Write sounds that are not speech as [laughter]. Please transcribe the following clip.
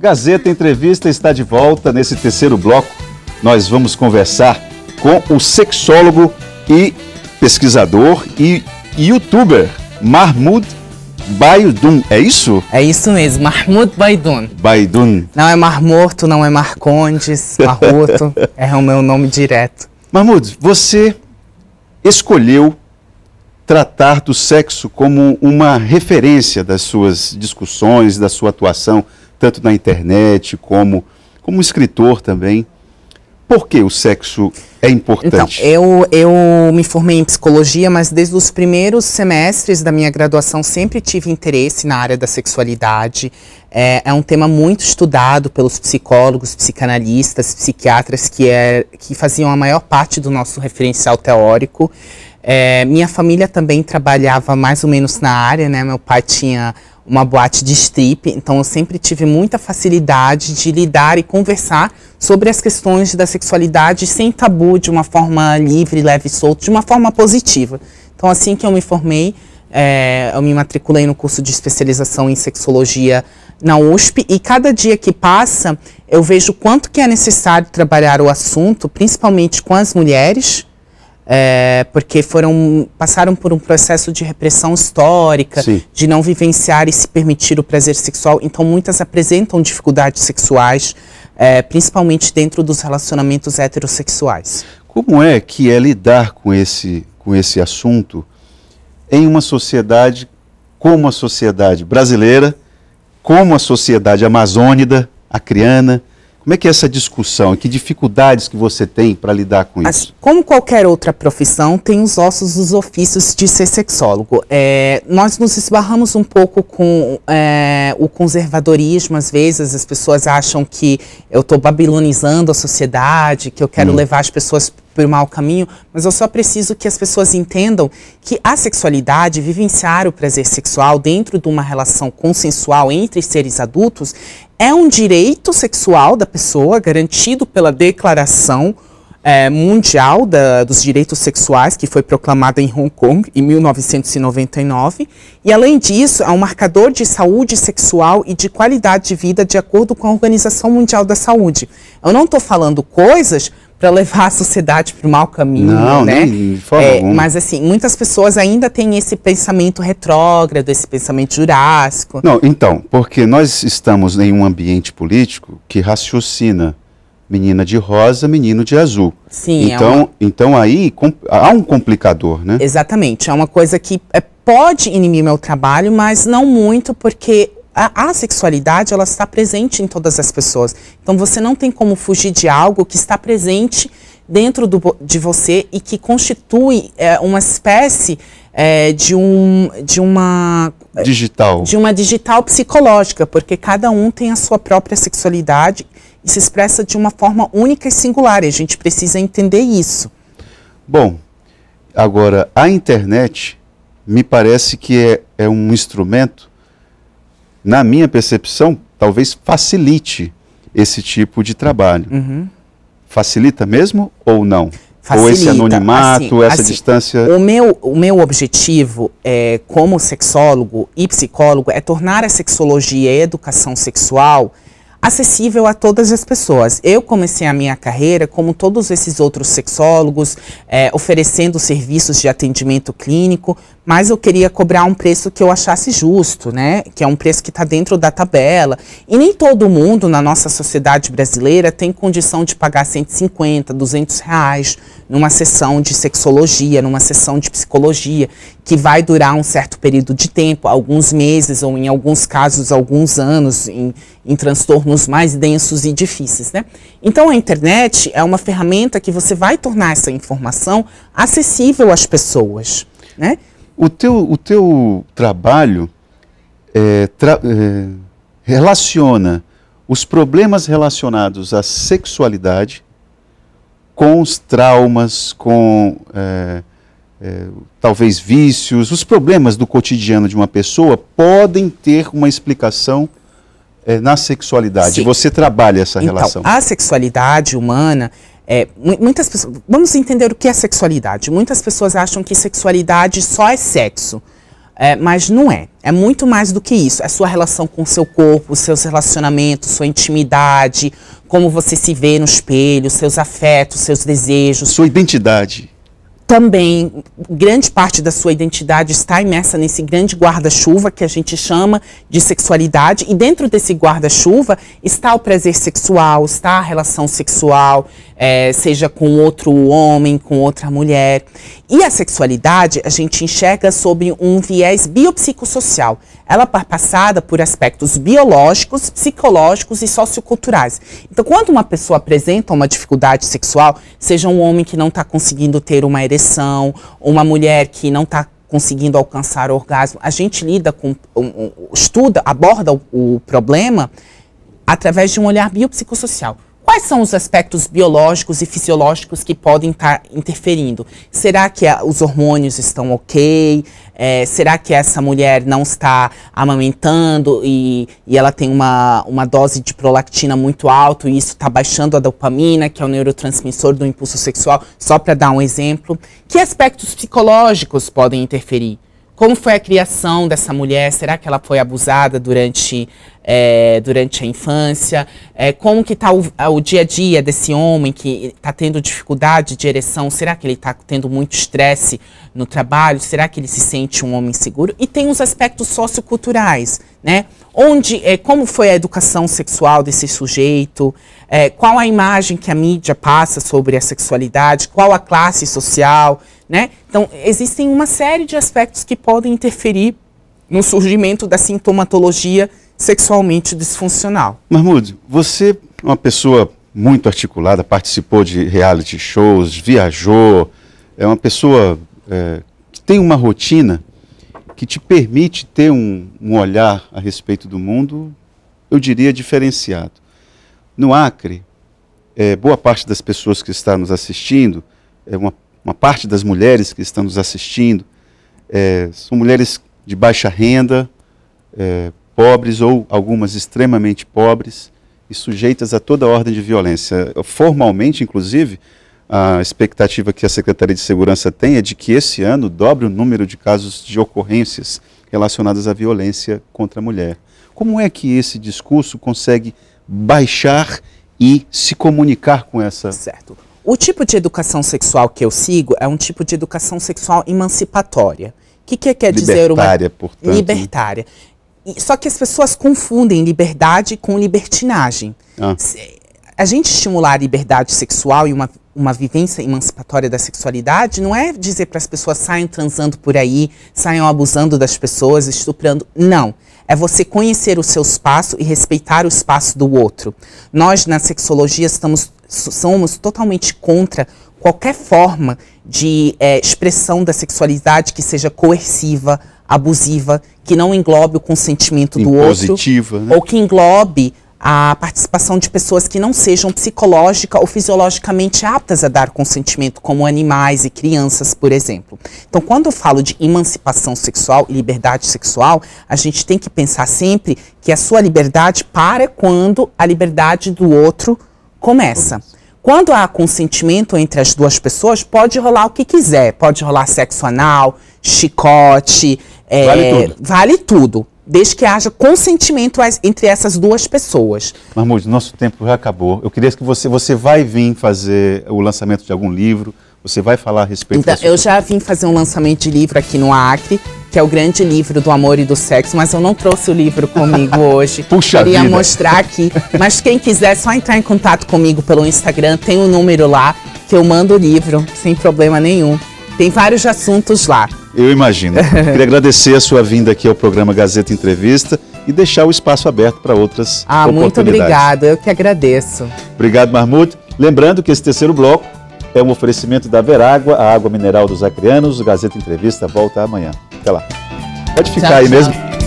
Gazeta Entrevista está de volta nesse terceiro bloco. Nós vamos conversar com o sexólogo e pesquisador e youtuber Mahmoud Baidun, é isso? É isso mesmo, Mahmoud Baidun. Baidun. Não é Mar Morto, não é Marcondes, Marroto, [laughs] é o meu nome direto. Mahmoud, você escolheu tratar do sexo como uma referência das suas discussões, da sua atuação tanto na internet como como escritor também. Por que o sexo é importante? Então, eu, eu me formei em psicologia, mas desde os primeiros semestres da minha graduação sempre tive interesse na área da sexualidade. É, é um tema muito estudado pelos psicólogos, psicanalistas, psiquiatras que, é, que faziam a maior parte do nosso referencial teórico. É, minha família também trabalhava mais ou menos na área, né? Meu pai tinha uma boate de strip, então eu sempre tive muita facilidade de lidar e conversar sobre as questões da sexualidade sem tabu, de uma forma livre, leve e solta, de uma forma positiva. Então, assim que eu me formei, é, eu me matriculei no curso de especialização em sexologia na USP e cada dia que passa eu vejo quanto que é necessário trabalhar o assunto, principalmente com as mulheres, é, porque foram passaram por um processo de repressão histórica, Sim. de não vivenciar e se permitir o prazer sexual. Então, muitas apresentam dificuldades sexuais, é, principalmente dentro dos relacionamentos heterossexuais. Como é que é lidar com esse, com esse assunto em uma sociedade como a sociedade brasileira, como a sociedade amazônida, acriana, como é que é essa discussão? Que dificuldades que você tem para lidar com assim, isso? Como qualquer outra profissão, tem os ossos dos ofícios de ser sexólogo. É, nós nos esbarramos um pouco com é, o conservadorismo, às vezes as pessoas acham que eu estou babilonizando a sociedade, que eu quero hum. levar as pessoas por mau caminho, mas eu só preciso que as pessoas entendam que a sexualidade, vivenciar o prazer sexual dentro de uma relação consensual entre seres adultos, é um direito sexual da pessoa, garantido pela Declaração é, Mundial da, dos Direitos Sexuais, que foi proclamada em Hong Kong em 1999, e além disso, é um marcador de saúde sexual e de qualidade de vida de acordo com a Organização Mundial da Saúde. Eu não estou falando coisas para levar a sociedade para o mau caminho, Não, né? Nem, de forma é, mas assim, muitas pessoas ainda têm esse pensamento retrógrado, esse pensamento jurássico. Não, então, porque nós estamos em um ambiente político que raciocina menina de rosa, menino de azul. Sim. É então, é uma... então aí há um complicador, né? Exatamente. É uma coisa que é, pode inimigo meu trabalho, mas não muito, porque a, a, sexualidade ela está presente em todas as pessoas. Então você não tem como fugir de algo que está presente dentro do, de você e que constitui é, uma espécie é, de, um, de uma é, digital de uma digital psicológica, porque cada um tem a sua própria sexualidade e se expressa de uma forma única e singular. E a gente precisa entender isso. Bom, agora a internet me parece que é, é um instrumento na minha percepção, talvez facilite esse tipo de trabalho. Uhum. Facilita mesmo ou não? Facilita, ou esse anonimato, assim, essa assim, distância? O meu, o meu objetivo é, como sexólogo e psicólogo é tornar a sexologia e a educação sexual acessível a todas as pessoas. Eu comecei a minha carreira, como todos esses outros sexólogos, é, oferecendo serviços de atendimento clínico, mas eu queria cobrar um preço que eu achasse justo, né? Que é um preço que está dentro da tabela. E nem todo mundo na nossa sociedade brasileira tem condição de pagar 150, 200 reais numa sessão de sexologia, numa sessão de psicologia, que vai durar um certo período de tempo, alguns meses ou em alguns casos alguns anos, em, em transtornos mais densos e difíceis, né? Então a internet é uma ferramenta que você vai tornar essa informação acessível às pessoas, né? O teu, o teu trabalho é, tra é, relaciona os problemas relacionados à sexualidade com os traumas, com é, é, talvez vícios, os problemas do cotidiano de uma pessoa podem ter uma explicação é, na sexualidade? Sim. Você trabalha essa então, relação? A sexualidade humana é, muitas pessoas, vamos entender o que é sexualidade. Muitas pessoas acham que sexualidade só é sexo, é, mas não é. É muito mais do que isso. É sua relação com o seu corpo, seus relacionamentos, sua intimidade, como você se vê no espelho, seus afetos, seus desejos. Sua identidade também grande parte da sua identidade está imersa nesse grande guarda-chuva que a gente chama de sexualidade e dentro desse guarda-chuva está o prazer sexual, está a relação sexual, é, seja com outro homem, com outra mulher. E a sexualidade a gente enxerga sobre um viés biopsicossocial ela é passada por aspectos biológicos, psicológicos e socioculturais. Então, quando uma pessoa apresenta uma dificuldade sexual, seja um homem que não está conseguindo ter uma ereção, uma mulher que não está conseguindo alcançar o orgasmo, a gente lida com, estuda, aborda o, o problema através de um olhar biopsicossocial. Quais são os aspectos biológicos e fisiológicos que podem estar tá interferindo? Será que os hormônios estão ok? É, será que essa mulher não está amamentando e, e ela tem uma, uma dose de prolactina muito alta e isso está baixando a dopamina, que é o neurotransmissor do impulso sexual, só para dar um exemplo? Que aspectos psicológicos podem interferir? Como foi a criação dessa mulher? Será que ela foi abusada durante, é, durante a infância? É, como que está o, o, dia a dia desse homem que está tendo dificuldade de ereção? Será que ele está tendo muito estresse no trabalho? Será que ele se sente um homem seguro? E tem os aspectos socioculturais, né? Onde, é, como foi a educação sexual desse sujeito? É, qual a imagem que a mídia passa sobre a sexualidade? Qual a classe social? Né? Então, existem uma série de aspectos que podem interferir no surgimento da sintomatologia sexualmente disfuncional. Marmude, você é uma pessoa muito articulada, participou de reality shows, viajou, é uma pessoa é, que tem uma rotina que te permite ter um, um olhar a respeito do mundo, eu diria, diferenciado. No Acre, é, boa parte das pessoas que está nos assistindo é uma uma parte das mulheres que estão nos assistindo é, são mulheres de baixa renda, é, pobres ou algumas extremamente pobres e sujeitas a toda ordem de violência. Formalmente, inclusive, a expectativa que a Secretaria de Segurança tem é de que esse ano dobre o número de casos de ocorrências relacionadas à violência contra a mulher. Como é que esse discurso consegue baixar e se comunicar com essa. Certo. O tipo de educação sexual que eu sigo é um tipo de educação sexual emancipatória. O que, que quer dizer libertária, por portanto. Né? Libertária. Só que as pessoas confundem liberdade com libertinagem. Ah. A gente estimular a liberdade sexual e uma, uma vivência emancipatória da sexualidade não é dizer para as pessoas saiam transando por aí, saiam abusando das pessoas, estuprando. Não é você conhecer o seu espaço e respeitar o espaço do outro. Nós, na sexologia, estamos somos totalmente contra qualquer forma de é, expressão da sexualidade que seja coerciva, abusiva, que não englobe o consentimento do outro, né? ou que englobe a participação de pessoas que não sejam psicológica ou fisiologicamente aptas a dar consentimento, como animais e crianças, por exemplo. Então, quando eu falo de emancipação sexual e liberdade sexual, a gente tem que pensar sempre que a sua liberdade para quando a liberdade do outro começa. Quando há consentimento entre as duas pessoas, pode rolar o que quiser. Pode rolar sexo anal, chicote, é, vale, tudo. vale tudo. Desde que haja consentimento entre essas duas pessoas. Marmude, nosso tempo já acabou. Eu queria que você, você vai vir fazer o lançamento de algum livro, você vai falar a respeito Então, eu já vim fazer um lançamento de livro aqui no Acre, que é o grande livro do amor e do sexo, mas eu não trouxe o livro comigo [laughs] hoje. Puxa Queria vida. mostrar aqui. Mas quem quiser, só entrar em contato comigo pelo Instagram, tem o um número lá, que eu mando o livro, sem problema nenhum. Tem vários assuntos lá. Eu imagino. [laughs] Queria agradecer a sua vinda aqui ao programa Gazeta Entrevista e deixar o espaço aberto para outras ah, oportunidades. Ah, muito obrigado. Eu que agradeço. Obrigado, Marmute. Lembrando que esse terceiro bloco é um oferecimento da Verágua, a água mineral dos acrianos. Gazeta Entrevista volta amanhã. Até lá. Pode ficar tchau, aí tchau. mesmo.